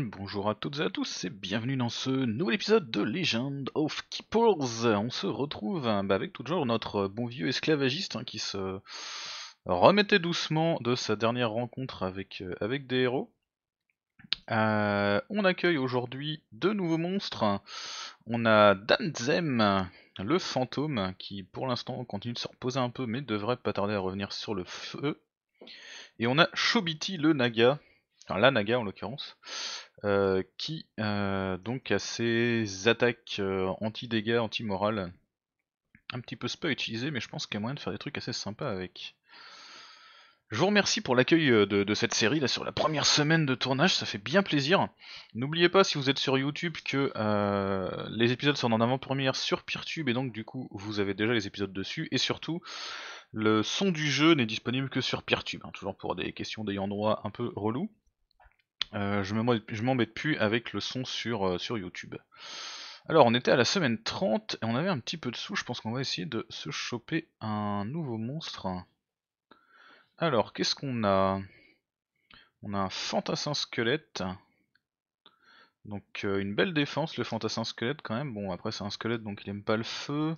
Bonjour à toutes et à tous et bienvenue dans ce nouvel épisode de Legend of Keepers. On se retrouve hein, bah, avec toujours notre bon vieux esclavagiste hein, qui se remettait doucement de sa dernière rencontre avec, euh, avec des héros. Euh, on accueille aujourd'hui deux nouveaux monstres. On a Danzem, le fantôme, qui pour l'instant continue de se reposer un peu mais devrait pas tarder à revenir sur le feu. Et on a Chobiti, le naga, enfin la naga en l'occurrence, euh, qui euh, donc a ses attaques euh, anti-dégâts, anti moral Un petit peu à utilisé, mais je pense qu'il y a moyen de faire des trucs assez sympas avec. Je vous remercie pour l'accueil de, cette série là sur la première semaine de tournage, ça fait bien plaisir. N'oubliez pas si vous êtes sur YouTube que les épisodes sont en avant-première sur Peertube et donc du coup vous avez déjà les épisodes dessus et surtout le son du jeu n'est disponible que sur Peertube, hein, toujours pour des questions d'ayant droit un peu relou. Euh, je m'embête plus avec le son sur, euh, sur, YouTube. Alors, on était à la semaine 30 et on avait un petit peu de sous. Je pense qu'on va essayer de se choper un nouveau monstre. Alors, qu'est-ce qu'on a On a un fantassin squelette. Donc, euh, une belle défense, le fantassin squelette quand même. Bon, après, c'est un squelette donc il aime pas le feu.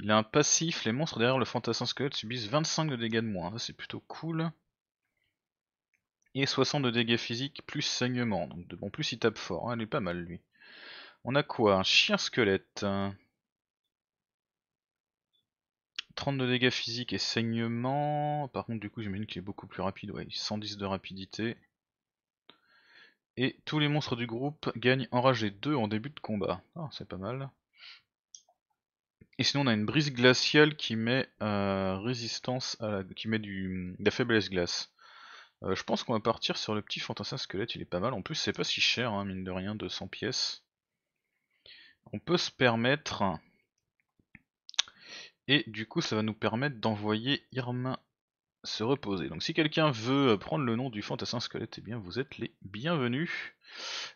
Il a un passif. Les monstres derrière le fantassin squelette subissent 25 de dégâts de moins. c'est plutôt cool et 60 de dégâts physiques plus saignement. Donc de bon plus il tape fort, hein, elle il est pas mal lui. On a quoi Un chien squelette. 32 dégâts physiques et saignement. Par contre du coup j'imagine qu'il est beaucoup plus rapide, ouais, 110 de rapidité. Et tous les monstres du groupe gagnent enragé 2 en début de combat. Ah, c'est pas mal. Et sinon on a une brise glaciale qui met euh, résistance à qui met du... de la faiblesse glace. Euh, je pense qu'on va partir sur le petit fantassin squelette, il est pas mal. En plus, c'est pas si cher, hein, mine de rien, 200 pièces. On peut se permettre... Et du coup, ça va nous permettre d'envoyer Irma se reposer. Donc si quelqu'un veut prendre le nom du fantassin squelette, eh bien vous êtes les bienvenus.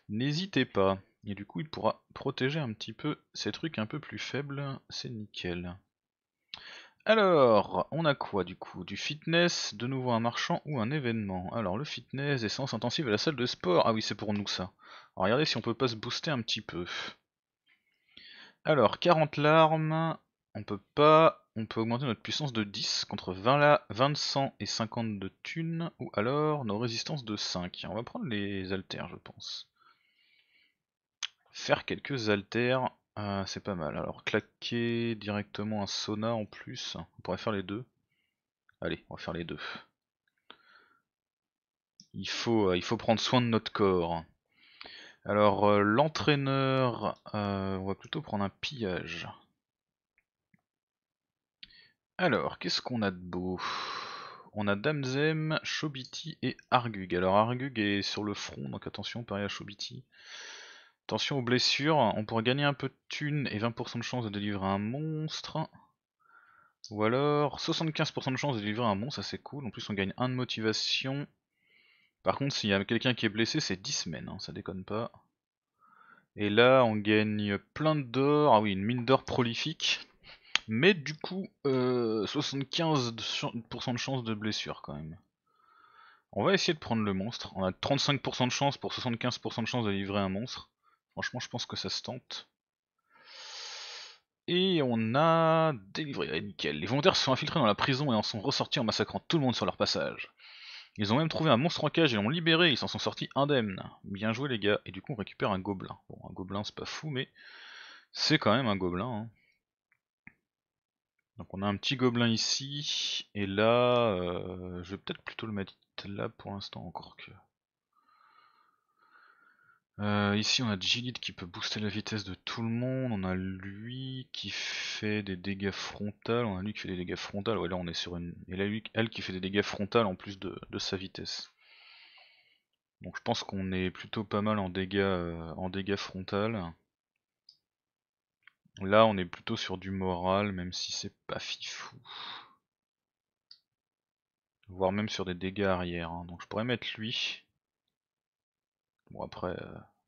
N'hésitez pas. Et du coup, il pourra protéger un petit peu ces trucs un peu plus faibles. C'est nickel. Alors, on a quoi du coup Du fitness, de nouveau un marchand ou un événement Alors le fitness, essence intensive à la salle de sport. Ah oui, c'est pour nous ça. regardez si on peut pas se booster un petit peu. Alors, 40 larmes, on peut pas... On peut augmenter notre puissance de 10 contre 20, la, et 50 de thunes, ou alors nos résistances de 5. On va prendre les haltères, je pense. Faire quelques haltères ah, c'est pas mal. Alors claquer directement un sauna en plus. On pourrait faire les deux. Allez, on va faire les deux. Il faut, euh, il faut prendre soin de notre corps. Alors euh, l'entraîneur, euh, on va plutôt prendre un pillage. Alors, qu'est-ce qu'on a de beau On a Damzem, Shobiti et Argug. Alors Argug est sur le front, donc attention, pareil à Shobiti. Attention aux blessures, on pourrait gagner un peu de thunes et 20% de chance de délivrer un monstre. Ou alors 75% de chance de délivrer un monstre, ça c'est cool. En plus on gagne 1 de motivation. Par contre s'il y a quelqu'un qui est blessé c'est 10 semaines, hein, ça déconne pas. Et là on gagne plein d'or, ah oui une mine d'or prolifique. Mais du coup 75% euh, de chance de blessure quand même. On va essayer de prendre le monstre. On a 35% de chance pour 75% de chance de livrer un monstre. Franchement, je pense que ça se tente. Et on a délivré, eh, nickel. Les volontaires se sont infiltrés dans la prison et en sont ressortis en massacrant tout le monde sur leur passage. Ils ont même trouvé un monstre en cage et l'ont libéré, ils s'en sont sortis indemnes. Bien joué les gars, et du coup on récupère un gobelin. Bon, un gobelin c'est pas fou, mais c'est quand même un gobelin. Hein. Donc on a un petit gobelin ici, et là, euh, je vais peut-être plutôt le mettre là pour l'instant encore que... Euh, ici on a Jilid qui peut booster la vitesse de tout le monde, on a lui qui fait des dégâts frontales, on a lui qui fait des dégâts frontales, ouais là on est sur une. Et là elle qui fait des dégâts frontales en plus de, sa vitesse. Donc je pense qu'on est plutôt pas mal euh, en dégâts frontales. Là on est plutôt sur du moral, même si c'est pas fifou. Voire même sur des dégâts arrière, hein. donc je pourrais mettre lui. Bon, après,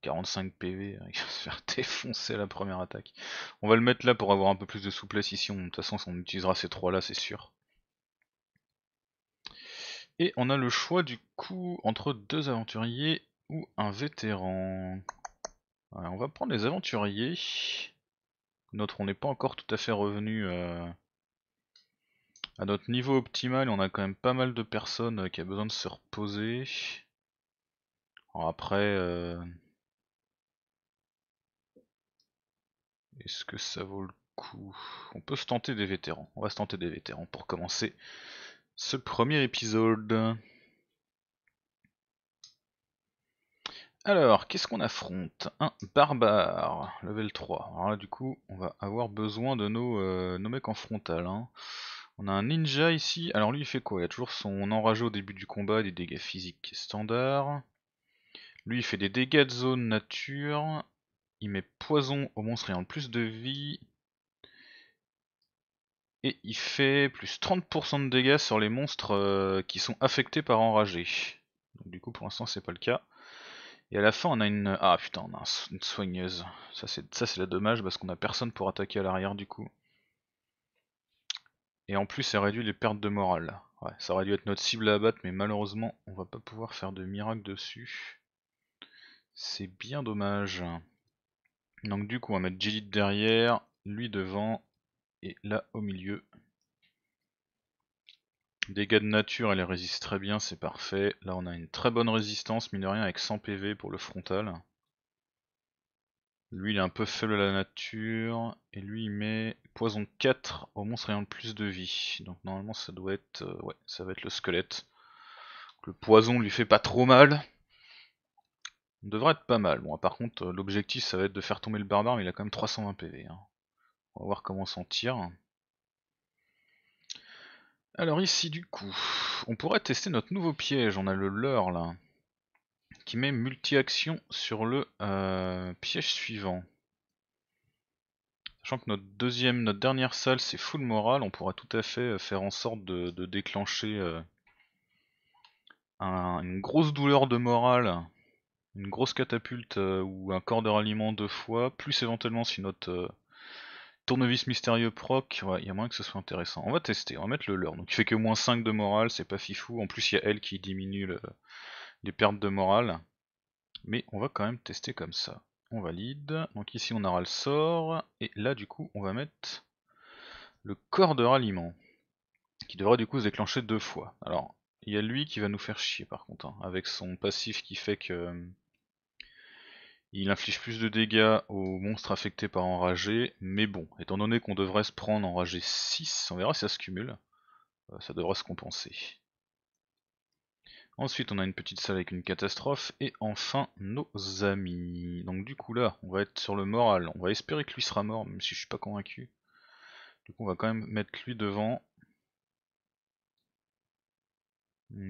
45 euh, PV, hein, il va se faire défoncer la première attaque. On va le mettre là pour avoir un peu plus de souplesse ici. de toute façon, on utilisera ces trois là, c'est sûr. Et on a le choix du coup entre deux aventuriers ou un vétéran. on va prendre les aventuriers. Notre, on n'est pas encore tout à fait revenu euh, à notre niveau optimal. On a quand même pas mal de personnes euh, qui a besoin de se reposer. Alors après, euh, est-ce que ça vaut le coup On peut se tenter des vétérans. On va se tenter des vétérans pour commencer ce premier épisode. Alors, qu'est-ce qu'on affronte Un barbare, level 3. Alors là, du coup, on va avoir besoin de nos, euh, nos mecs en frontal. Hein. On a un ninja ici. Alors lui, il fait quoi Il a toujours son enragé au début du combat, des dégâts physiques standard. Lui, il fait des dégâts de zone nature. Il met poison aux monstres ayant le plus de vie. Et il fait plus 30% de dégâts sur les monstres euh, qui sont affectés par enragé. Donc du coup pour l'instant c'est pas le cas. Et à la fin on a une... Ah putain on a une soigneuse. Ça c'est la dommage parce qu'on a personne pour attaquer à l'arrière du coup. Et en plus ça réduit les pertes de morale. Ouais, ça aurait dû être notre cible à abattre mais malheureusement on va pas pouvoir faire de miracle dessus. C'est bien dommage. Donc du coup, on va mettre derrière, lui devant, et là au milieu. Dégâts de nature, elle résiste très bien, c'est parfait. Là on a une très bonne résistance, mine de rien, avec 100 PV pour le frontal. Lui il est un peu faible à la nature, et lui il met poison 4 au monstre ayant le plus de vie. Donc normalement ça doit être, euh, ouais, ça va être le squelette. le poison lui fait pas trop mal, on devrait être pas mal. Bon, par contre, euh, l'objectif, ça va être de faire tomber le barbare, mais il a quand même 320 PV. Hein. On va voir comment on s'en tire. Alors ici, du coup, on pourrait tester notre nouveau piège. On a le leurre, là, qui met multi-action sur le euh, piège suivant. Sachant que notre deuxième, notre dernière salle, c'est full morale, on pourra tout à fait euh, faire en sorte de, déclencher une grosse douleur de morale une grosse catapulte euh, ou un corps de ralliement deux fois, plus éventuellement si notre euh, tournevis mystérieux proc, il y a moins que ce soit intéressant. On va tester, on va mettre le leurre. Donc il fait que moins 5 de morale, c'est pas fifou. En plus, il y a elle qui diminue les pertes de morale. Mais on va quand même tester comme ça. On valide. Donc ici, on aura le sort. Et là, du coup, on va mettre le corps de ralliement qui devrait du coup se déclencher deux fois. Alors, il y a lui qui va nous faire chier par contre, hein, avec son passif qui fait que il inflige plus de dégâts aux monstres affectés par enragé, mais bon, étant donné qu'on devrait se prendre enragé 6, on verra si ça se cumule, euh, ça devrait se compenser. Ensuite on a une petite salle avec une catastrophe, et enfin nos amis. Donc du coup là, on va être sur le moral, on va espérer que lui sera mort, même si je suis pas convaincu. Du coup on va quand même mettre lui devant.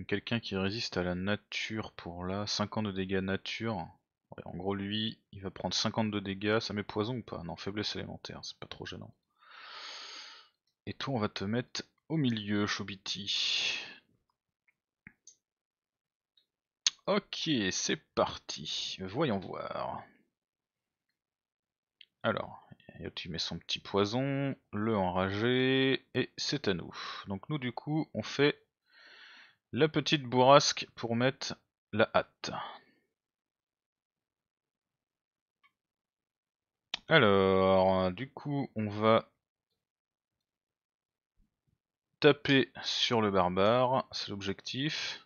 Quelqu'un qui résiste à la nature pour là, 50 de dégâts nature en gros, lui, il va prendre 52 dégâts. Ça met poison ou pas Non, faiblesse élémentaire, c'est pas trop gênant. Et toi, on va te mettre au milieu, Chobiti. Ok, c'est parti. Voyons voir. Alors, tu mets son petit poison, le enragé, et c'est à nous. Donc nous, du coup, on fait la petite bourrasque pour mettre la hâte. Alors, du coup, on va taper sur le barbare, c'est l'objectif.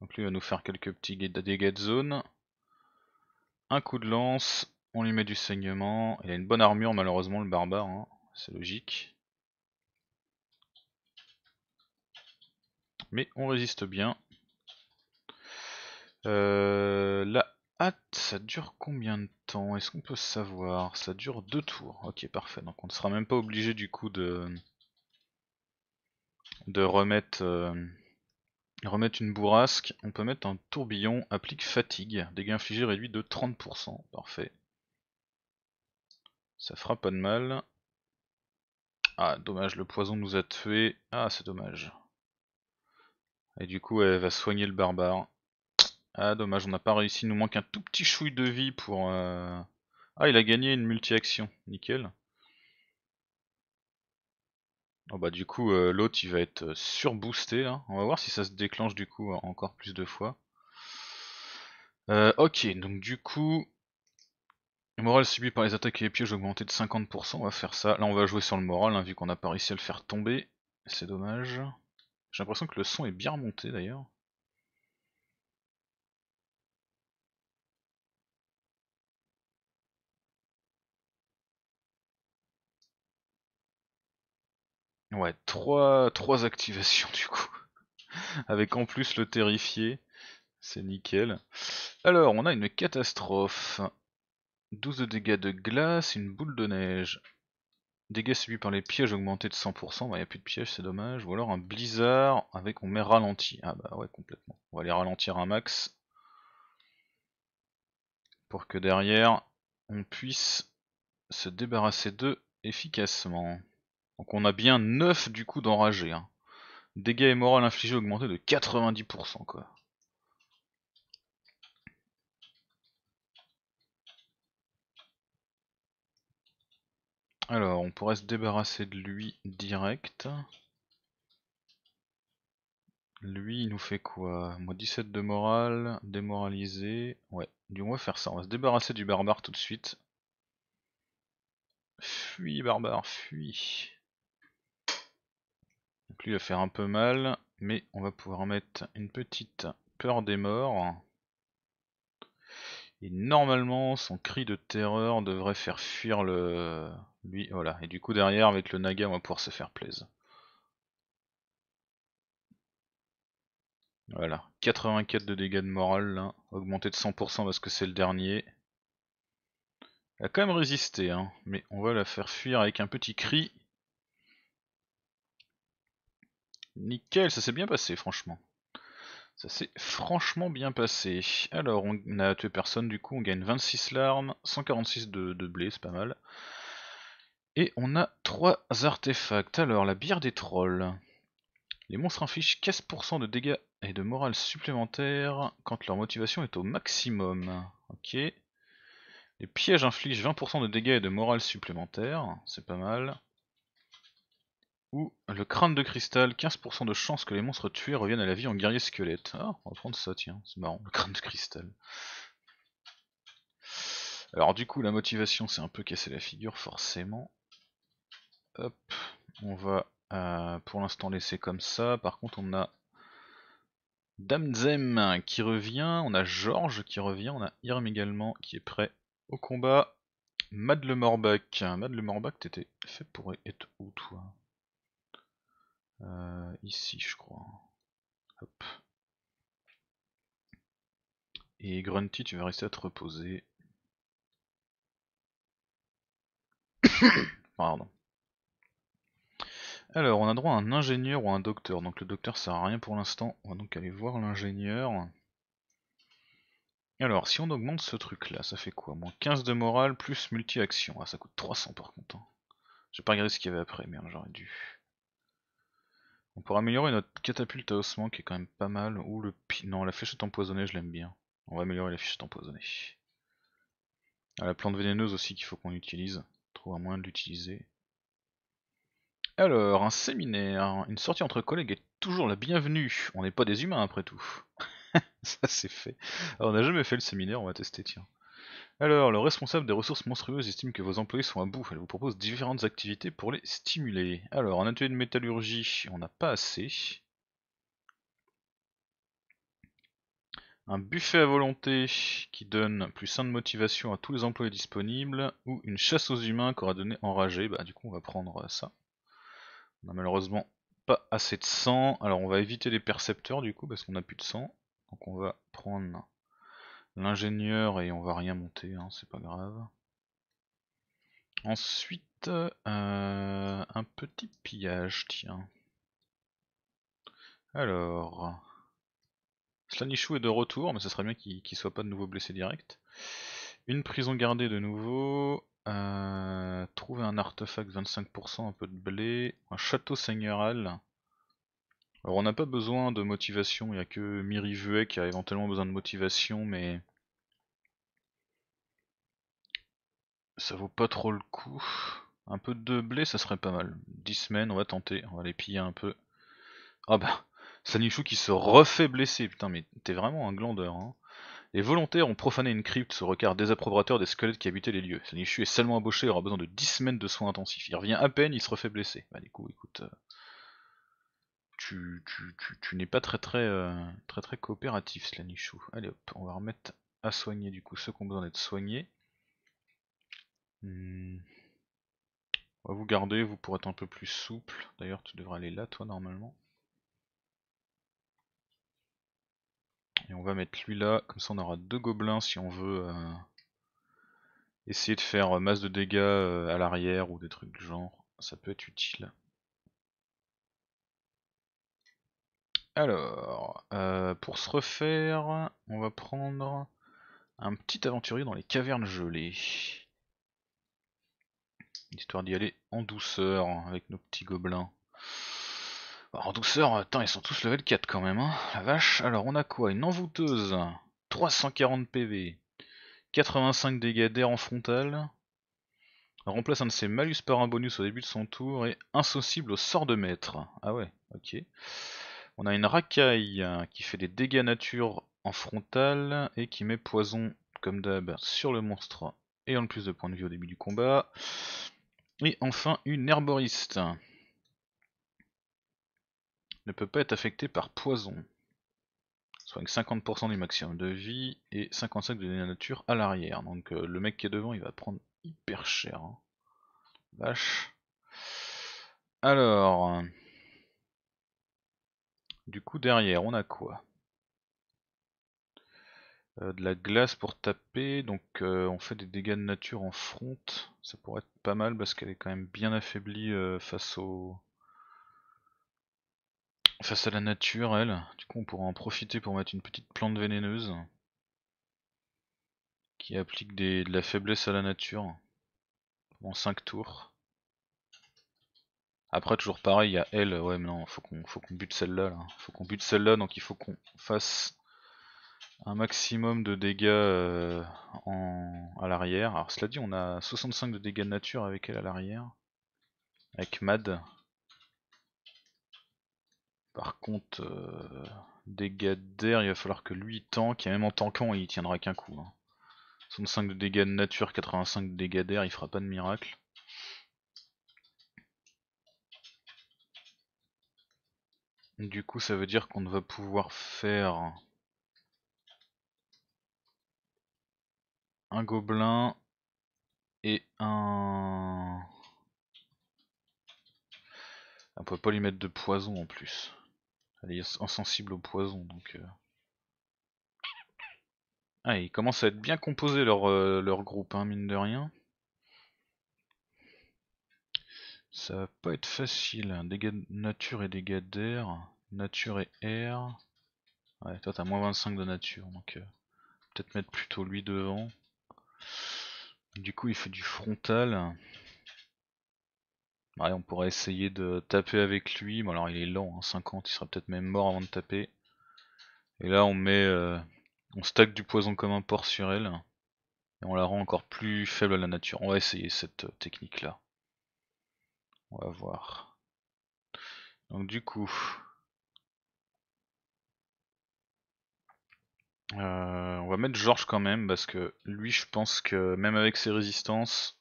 Donc lui va nous faire quelques petits dégâts de zone. Un coup de lance, on lui met du saignement. Il a une bonne armure malheureusement le barbare, hein. c'est logique. Mais on résiste bien. Euh, là, ça dure combien de temps Est-ce qu'on peut savoir Ça dure deux tours. Ok, parfait. Donc on ne sera même pas obligé du coup de de remettre euh, remettre une bourrasque. On peut mettre un tourbillon, applique fatigue, dégâts infligés réduits de 30%. Parfait. Ça fera pas de mal. Ah, dommage, le poison nous a tués Ah, c'est dommage. Et du coup, elle va soigner le barbare. Ah dommage, on n'a pas réussi, il nous manque un tout petit chouille de vie pour... Euh, ah il a gagné une multi-action, nickel. Oh, bah du coup euh, l'autre il va être euh, surboosté, hein. on va voir si ça se déclenche du coup encore plus de fois. ok, donc du coup, moral subi par les attaques et les pièges augmenté de 50%, on va faire ça. Là on va jouer sur le moral, hein, vu qu'on n'a pas réussi à le faire tomber, c'est dommage. J'ai l'impression que le son est bien remonté d'ailleurs. Ouais, trois, activations du coup. Avec en plus le terrifié. C'est nickel. Alors, on a une catastrophe. 12 de dégâts de glace, une boule de neige. Dégâts subis par les pièges augmentés de 100%, il n'y a plus de pièges, c'est dommage. Ou alors un blizzard avec on met ralenti. Ah bah ouais, complètement. On va les ralentir un max. Pour que derrière, on puisse se débarrasser d'eux efficacement. Donc on a bien 9 du coup d'enragé hein. Dégâts et morale infligés augmentés de 90% quoi. Alors, on pourrait se débarrasser de lui direct. Lui, il nous fait quoi Moi, 17 de morale, démoralisé. Ouais, du moins faire ça. On va se débarrasser du barbare tout de suite. Fuis, barbare, fuis. Donc lui va faire un peu mal, mais on va pouvoir mettre une petite peur des morts. Et normalement son cri de terreur devrait faire fuir le... lui, voilà. Et du coup derrière avec le naga on va pouvoir se faire plaisir. Voilà, 84 de dégâts de morale là, hein. augmenté de 100% parce que c'est le dernier. Elle a quand même résisté, hein, mais on va la faire fuir avec un petit cri Nickel, ça s'est bien passé, franchement. Ça s'est franchement bien passé. Alors, on n'a tué personne, du coup, on gagne 26 larmes, 146 de, de blé, c'est pas mal. Et on a 3 artefacts. Alors, la bière des trolls. Les monstres infligent 15% de dégâts et de morale supplémentaires quand leur motivation est au maximum. Ok. Les pièges infligent 20% de dégâts et de morale supplémentaires, c'est pas mal. Ou le crâne de cristal, 15% de chance que les monstres tués reviennent à la vie en guerrier squelette. Ah, on va prendre ça, tiens, c'est marrant, le crâne de cristal. Alors du coup, la motivation c'est un peu casser la figure, forcément. Hop, on va euh, pour l'instant laisser comme ça. Par contre, on a Damzem qui revient, on a Georges qui revient, on a Irm également qui est prêt au combat. Madle le Morbac, Mad le t'étais fait pour être où toi euh, ici, je crois. Hop. Et Grunty, tu vas rester à te reposer. Pardon. Alors, on a droit à un ingénieur ou un docteur. Donc le docteur sert à rien pour l'instant. On va donc aller voir l'ingénieur. Alors, si on augmente ce truc-là, ça fait quoi Moins 15 de morale, plus multi-action. Ah, ça coûte 300 par contre. Hein. J'ai pas regardé ce qu'il y avait après, merde, j'aurais dû. On pourra améliorer notre catapulte à ossements qui est quand même pas mal. Ou le p. Non, la est empoisonnée, je l'aime bien. On va améliorer la fléchette empoisonnée. Ah, la plante vénéneuse aussi qu'il faut qu'on utilise. Trouve un moyen de l'utiliser. Alors, un séminaire, une sortie entre collègues est toujours la bienvenue. On n'est pas des humains après tout. Ça c'est fait. on n'a jamais fait le séminaire, on va tester, tiens. Alors, le responsable des ressources monstrueuses estime que vos employés sont à bout. Elle vous propose différentes activités pour les stimuler. Alors, un atelier de métallurgie, on n'a pas assez. Un buffet à volonté qui donne plus sain de motivation à tous les employés disponibles. Ou une chasse aux humains qu'aura donné enragé. Bah, du coup, on va prendre euh, ça. On a malheureusement pas assez de sang. Alors, on va éviter les percepteurs du coup, parce qu'on a plus de sang. Donc, on va prendre L'ingénieur et on va rien monter, hein, c'est pas grave. Ensuite, euh, un petit pillage, tiens. Alors, Slanichou est de retour, mais ce serait bien qu'il ne soit pas de nouveau blessé direct. Une prison gardée de nouveau. Euh, trouver un artefact 25%, un peu de blé. Un château seigneurial. Alors on n'a pas besoin de motivation, il n'y a que Mirivuet qui a éventuellement besoin de motivation, mais ça vaut pas trop le coup. Un peu de blé, ça serait pas mal. 10 semaines, on va tenter, on va les piller un peu. Ah bah, Sanichu qui se refait blesser, putain mais t'es vraiment un glandeur. Hein. Les volontaires ont profané une crypte sous regard désapprobateur des squelettes qui habitaient les lieux. Sanichu est seulement embauché et aura besoin de 10 semaines de soins intensifs. Il revient à peine, il se refait blesser. Bah du coup, écoute... Euh, tu, n'es pas très euh, très, très coopératif, Slanichou. Allez hop, on va remettre à soigner du coup ceux qui ont besoin d'être soignés. Hmm. On va vous garder, vous pourrez être un peu plus souple. D'ailleurs, tu devrais aller là, toi, normalement. Et on va mettre lui là, comme ça on aura deux gobelins si on veut euh, essayer de faire masse de dégâts euh, à l'arrière ou des trucs du genre. Ça peut être utile. Alors, euh, pour se refaire, on va prendre un petit aventurier dans les cavernes gelées. Histoire d'y aller en douceur avec nos petits gobelins. en douceur, attends, ils sont tous level 4 quand même, hein. la vache. Alors on a quoi Une envoûteuse, 340 PV, 85 dégâts d'air en frontal, remplace un de ses malus par un bonus au début de son tour et insensible au sort de maître. Ah ouais, ok. On a une racaille hein, qui fait des dégâts nature en frontal et qui met poison comme d'hab sur le monstre et en plus de points de vie au début du combat. Et enfin une herboriste. Ne peut pas être affectée par poison. Soit avec 50% du maximum de vie et 55 de dégâts nature à l'arrière. Donc euh, le mec qui est devant il va prendre hyper cher. Hein. Vache. Alors. Du coup derrière on a quoi euh, De la glace pour taper, donc euh, on fait des dégâts de nature en front, ça pourrait être pas mal parce qu'elle est quand même bien affaiblie euh, face à la nature elle. Du coup on pourra en profiter pour mettre une petite plante vénéneuse qui applique de la faiblesse à la nature en 5 tours. Après, toujours pareil, il y a elle. Ouais, mais non, faut qu'on bute celle-là. Là. Faut qu'on bute celle-là, donc il faut qu'on fasse un maximum de dégâts euh, à l'arrière. Alors, cela dit, on a 65 de dégâts de nature avec elle à l'arrière. Avec Mad. Par contre, euh, dégâts d'air, il va falloir que lui tanque, Et même en tankant, il tiendra qu'un coup. 65 hein. de dégâts de nature, 85 de dégâts d'air, il fera pas de miracle. Du coup, ça veut dire qu'on va pouvoir faire un gobelin et un... On peut pas lui mettre de poison en plus. Elle est insensible au poison, donc... Euh. Ah, ils commencent à être bien composés leur, euh, leur groupe, hein, mine de rien. Ça va pas être facile. Hein. Dégâts nature et dégâts d'air. Nature et air. Ouais, toi t'as moins 25 de nature, donc euh, peut-être mettre plutôt lui devant. Du coup il fait du frontal. Ouais, on pourrait essayer de taper avec lui. Bon alors il est lent, 50, hein, il sera peut-être même mort avant de taper. Et là on met... Euh, on stack du poison comme un porc sur elle. Et on la rend encore plus faible à la nature. On va essayer cette euh, technique là on va voir. Donc du coup, euh, on va mettre Georges quand même parce que lui, je pense que même avec ses résistances,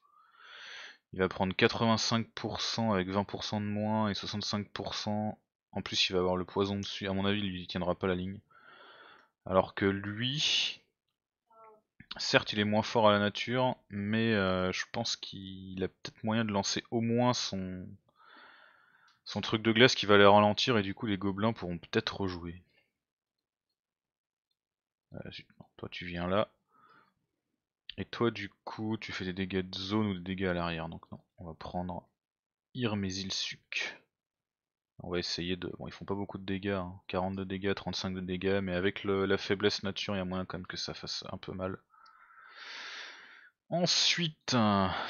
il va prendre 85% avec 20% de moins et 65%. En plus, il va avoir le poison dessus. À mon avis, il lui tiendra pas la ligne. Alors que lui, Certes, il est moins fort à la nature, mais euh, je pense qu'il a peut-être moyen de lancer au moins son truc de glace qui va les ralentir et du coup les gobelins pourront peut-être rejouer. Euh, toi tu viens là. Et toi du coup tu fais des dégâts de zone ou des dégâts à l'arrière. Donc non, on va prendre Irmésil Suc. On va essayer de... Bon ils font pas beaucoup de dégâts, 40 hein. 42 dégâts, 35 de dégâts, mais avec la faiblesse nature il y a moyen quand même que ça fasse un peu mal. Ensuite,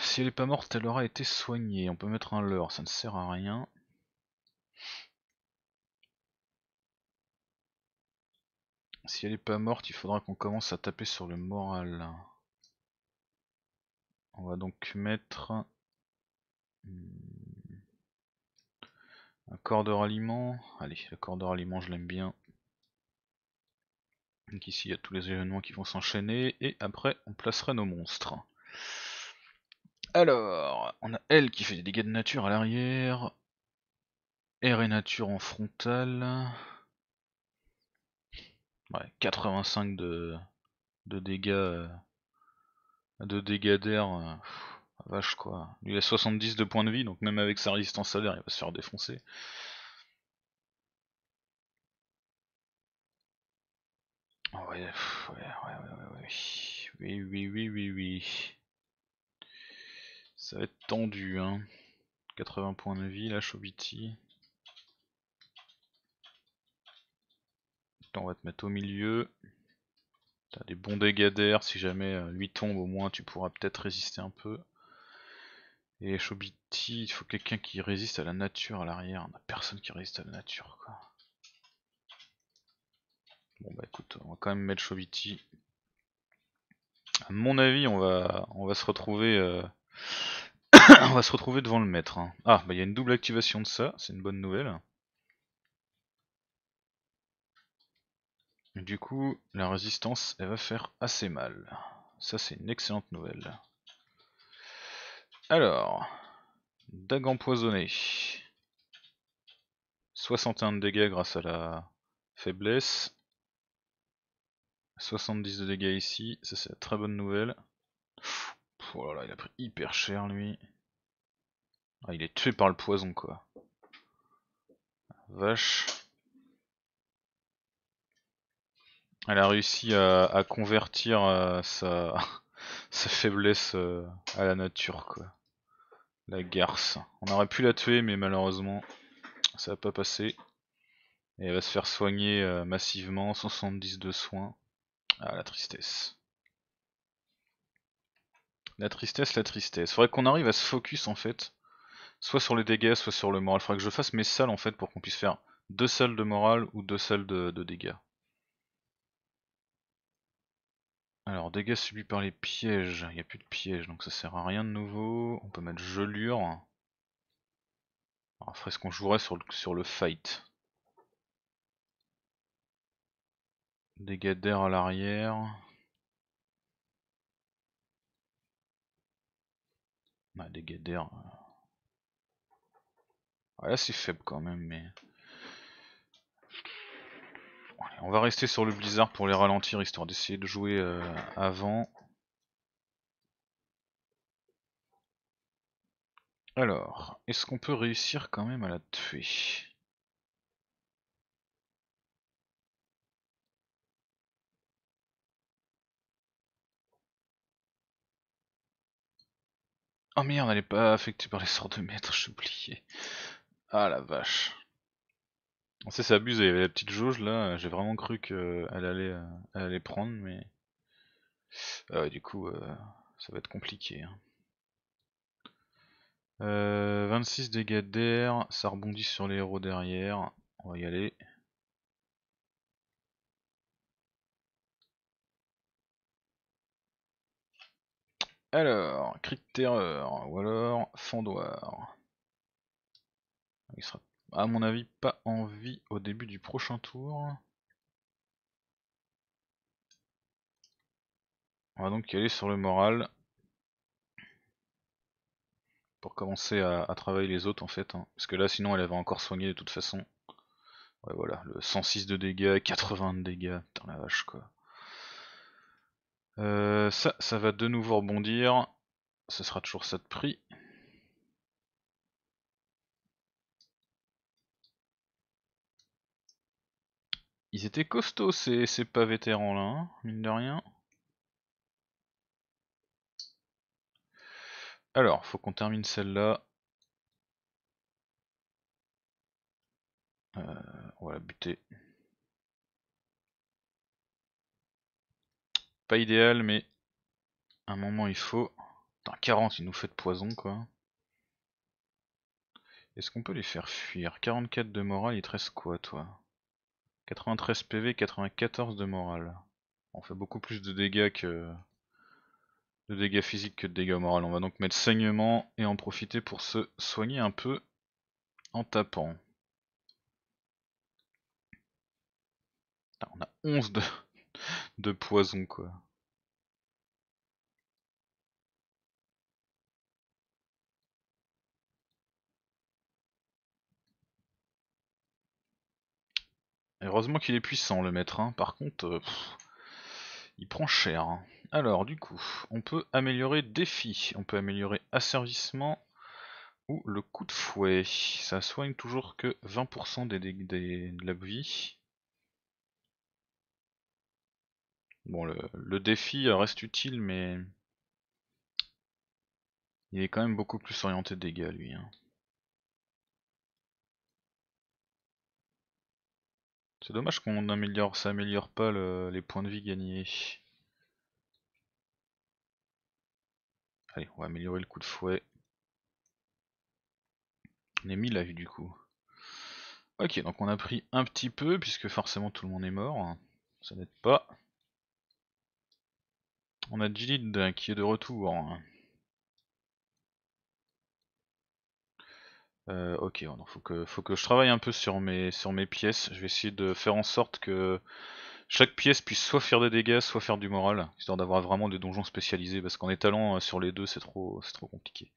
si elle n'est pas morte, elle aura été soignée. On peut mettre un leurre, ça ne sert à rien. Si elle n'est pas morte, il faudra qu'on commence à taper sur le moral. On va donc mettre hmm, un corps de ralliement. Allez, le corps de ralliement, je l'aime bien. Donc ici il y a tous les événements qui vont s'enchaîner, et après on placera nos monstres. Alors, on a elle qui fait des dégâts de nature à l'arrière, R et nature en frontal. Ouais, 85 de, de dégâts de dégâts d'air. Euh, vache quoi. Lui il a 70 de points de vie, donc même avec sa résistance à l'air, il va se faire défoncer. Ah ouais, ouais, ouais, oui, oui, oui, oui, oui. Ça va être tendu, hein. 80 points de vie, là, Chobiti. On va te mettre au milieu. T'as des bons dégâts d'air, si jamais lui euh, tombe, au moins tu pourras peut-être résister un peu. Et Chobiti, il faut quelqu'un qui résiste à la nature à l'arrière. On a personne qui résiste à la nature, quoi. Bon bah écoute, on va quand même mettre Choviti. À mon avis, on va, on va se retrouver, euh, on va se retrouver devant le maître. Hein. Ah, bah il y a une double activation de ça, c'est une bonne nouvelle. Du coup, la résistance, elle va faire assez mal. Ça, c'est une excellente nouvelle. Alors, dague empoisonnée. 61 de dégâts grâce à la faiblesse. 70 de dégâts ici, ça c'est la très bonne nouvelle. Oh là là, il a pris hyper cher lui. Ah, il est tué par le poison quoi. Vache. Elle a réussi à, convertir euh, sa, faiblesse euh, à la nature quoi. La garce. On aurait pu la tuer mais malheureusement ça n'a pas passé Et elle va se faire soigner euh, massivement, 70 de soins. Ah, la tristesse. La tristesse, la tristesse. Faudrait qu'on arrive à se focus en fait. Soit sur les dégâts, soit sur le moral. Faudrait que je fasse mes salles en fait pour qu'on puisse faire deux salles de morale ou deux salles de, dégâts. Alors, dégâts subis par les pièges. Il n'y a plus de pièges, donc ça sert à rien de nouveau. On peut mettre gelure. Alors, ferait ce qu'on jouerait sur sur le fight. Dégâts d'air à l'arrière. dégâts d'air. là c'est faible quand même, mais... on va rester sur le blizzard pour les ralentir, histoire d'essayer de jouer euh, avant. Alors, est-ce qu'on peut réussir quand même à la tuer Oh merde, elle est pas affectée par les sorts de maître, j'ai oublié. Ah la vache. On sait, c'est abusé. Il y avait la petite jauge là, j'ai vraiment cru qu'elle allait, euh, elle allait prendre, mais. Ah du coup, euh, ça va être compliqué. 26 hein. euh, dégâts d'air, ça rebondit sur les héros derrière. On va y aller. Alors, de Terreur, ou alors Fondoir. Il sera, à mon avis, pas en vie au début du prochain tour. On va donc y aller sur le moral. Pour commencer à, travailler les autres en fait. Hein. Parce que là sinon elle avait encore soigné de toute façon. Ouais voilà, le 106 de dégâts, 80 de dégâts, putain la vache quoi. Euh, ça, ça va de nouveau rebondir. Ce sera toujours ça de prix. Ils étaient costauds ces, pas vétérans là, hein, mine de rien. Alors, faut qu'on termine celle-là. Voilà, euh, on buter. idéal, mais à un moment il faut. Putain, 40, il nous fait de poison quoi. Est-ce qu'on peut les faire fuir 44 de morale, il te reste quoi toi 93 PV, 94 de morale. On fait beaucoup plus de dégâts que. de dégâts physiques que de dégâts moraux. On va donc mettre saignement et en profiter pour se soigner un peu en tapant. on a 11 de poison quoi. Heureusement qu'il est puissant le maître, hein. par contre, euh, il prend cher. Hein. Alors du coup, on peut améliorer défi, on peut améliorer asservissement ou le coup de fouet. Ça soigne toujours que 20% des, des, de la vie. Bon, le, défi reste utile, mais il est quand même beaucoup plus orienté dégâts lui. Hein. C'est dommage qu'on améliore, ça améliore pas les points de vie gagnés. Allez, on va améliorer le coup de fouet. On est mis la vie du coup. Ok, donc on a pris un petit peu, puisque forcément tout le monde est mort. Ça n'aide pas. On a Jilid ben, qui est de retour. Euh, ok, il oh faut que, faut que je travaille un peu sur mes, sur mes pièces. Je vais essayer de faire en sorte que chaque pièce puisse soit faire des dégâts, soit faire du moral, histoire d'avoir vraiment des donjons spécialisés, parce qu'en étalant euh, sur les deux, c'est trop, c'est trop compliqué.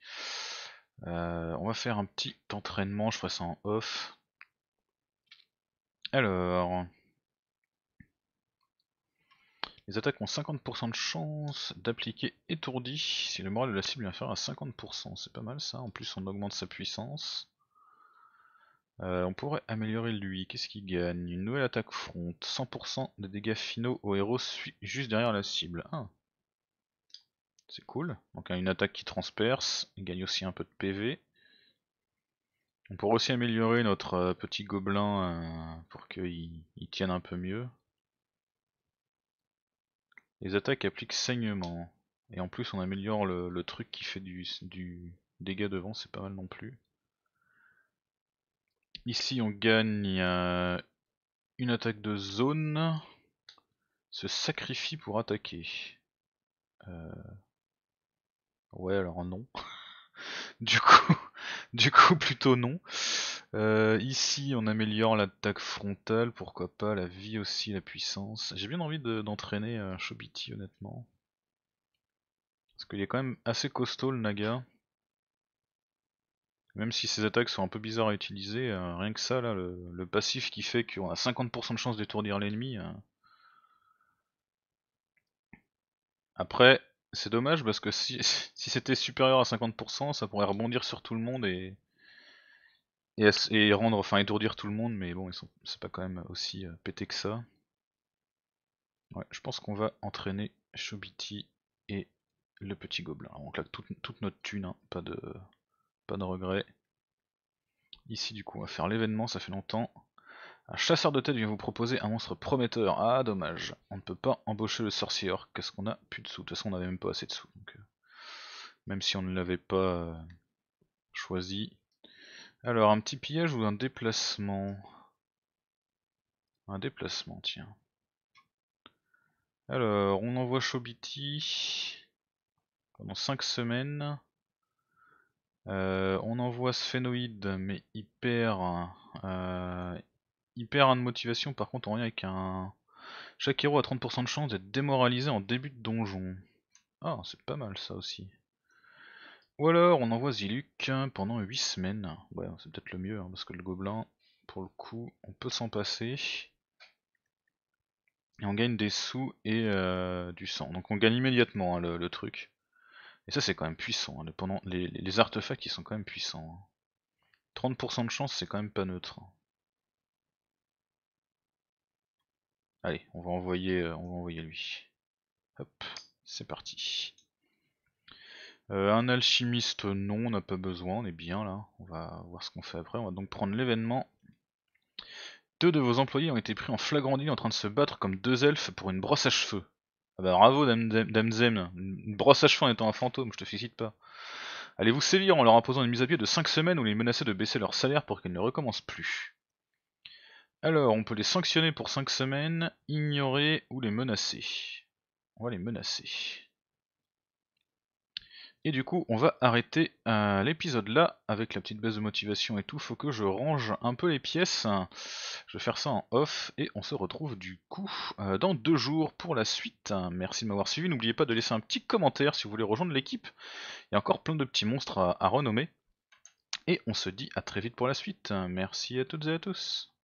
Euh, on va faire un petit entraînement, je ferai ça en off. Alors, les attaques ont 50% de chance d'appliquer étourdi si le moral de la cible est inférieur à 50%. C'est pas mal ça, en plus on augmente sa puissance. Euh, on pourrait améliorer lui, qu'est-ce qu'il gagne Une nouvelle attaque front, 100% de dégâts finaux au héros juste derrière la cible. C'est cool, donc une attaque qui transperce, il gagne aussi un peu de PV. On pourrait aussi améliorer notre euh, petit gobelin euh, pour qu'il tienne un peu mieux. Les attaques appliquent saignement. Et en plus on améliore le, truc qui fait du, du dégât devant, c'est pas mal non plus. Ici on gagne une attaque de zone. Se sacrifie pour attaquer. Euh, ouais alors non. du coup, du coup plutôt non. Euh, ici, on améliore l'attaque frontale, pourquoi pas, la vie aussi, la puissance. J'ai bien envie d'entraîner euh, honnêtement. Parce qu'il est quand même assez costaud le Naga. Même si ses attaques sont un peu bizarres à utiliser, euh, rien que ça, là, le, passif qui fait qu'on a 50% de chance d'étourdir l'ennemi. Après, c'est dommage parce que si, si c'était supérieur à 50%, ça pourrait rebondir sur tout le monde et, et, rendre, enfin étourdir tout le monde, mais bon, c'est pas quand même aussi euh, pété que ça. Ouais, je pense qu'on va entraîner Shobiti et le petit gobelin. on claque toute, notre thune, hein. pas, de, pas de regret. Ici, du coup, on va faire l'événement, ça fait longtemps. Un chasseur de tête vient vous proposer un monstre prometteur. Ah, dommage. On ne peut pas embaucher le sorcier Qu'est-ce qu'on a Plus de sous. De toute façon, on n'avait même pas assez de sous. Euh, même si on ne l'avait pas euh, choisi, alors, un petit pillage ou un déplacement Un déplacement, tiens. Alors, on envoie Chobiti pendant 5 semaines. Euh, on envoie Sphénoïde, mais hyper. hyper euh, un de motivation, par contre, on revient avec un. Chaque héros a 30% de chance d'être démoralisé en début de donjon. Ah, c'est pas mal ça aussi. Ou alors on envoie Ziluk pendant 8 semaines. Ouais, c'est peut-être le mieux, hein, parce que le gobelin, pour le coup, on peut s'en passer. Et on gagne des sous et euh, du sang. Donc on gagne immédiatement hein, le, truc. Et ça c'est quand même puissant. Hein, pendant, les, artefacts ils sont quand même puissants. 30% de chance c'est quand même pas neutre. Allez, on va envoyer, euh, on va envoyer lui. Hop, c'est parti. Euh, un alchimiste, non, on n'a pas besoin, on est bien là. On va voir ce qu'on fait après. On va donc prendre l'événement. Deux de vos employés ont été pris en flagrant délit en train de se battre comme deux elfes pour une brosse à cheveux. Ah bah bravo, Dame, Une brosse à cheveux en étant un fantôme, je te félicite pas. Allez-vous sévir en leur imposant une mise à pied de 5 semaines ou les menacer de baisser leur salaire pour qu'ils ne recommencent plus Alors, on peut les sanctionner pour 5 semaines, ignorer ou les menacer. On va les menacer. Et du coup, on va arrêter euh, l'épisode là, avec la petite baisse de motivation et tout. Faut que je range un peu les pièces. Je vais faire ça en off, et on se retrouve du coup euh, dans deux jours pour la suite. Merci de m'avoir suivi. N'oubliez pas de laisser un petit commentaire si vous voulez rejoindre l'équipe. Il y a encore plein de petits monstres à renommer. Et on se dit à très vite pour la suite. Merci à toutes et à tous.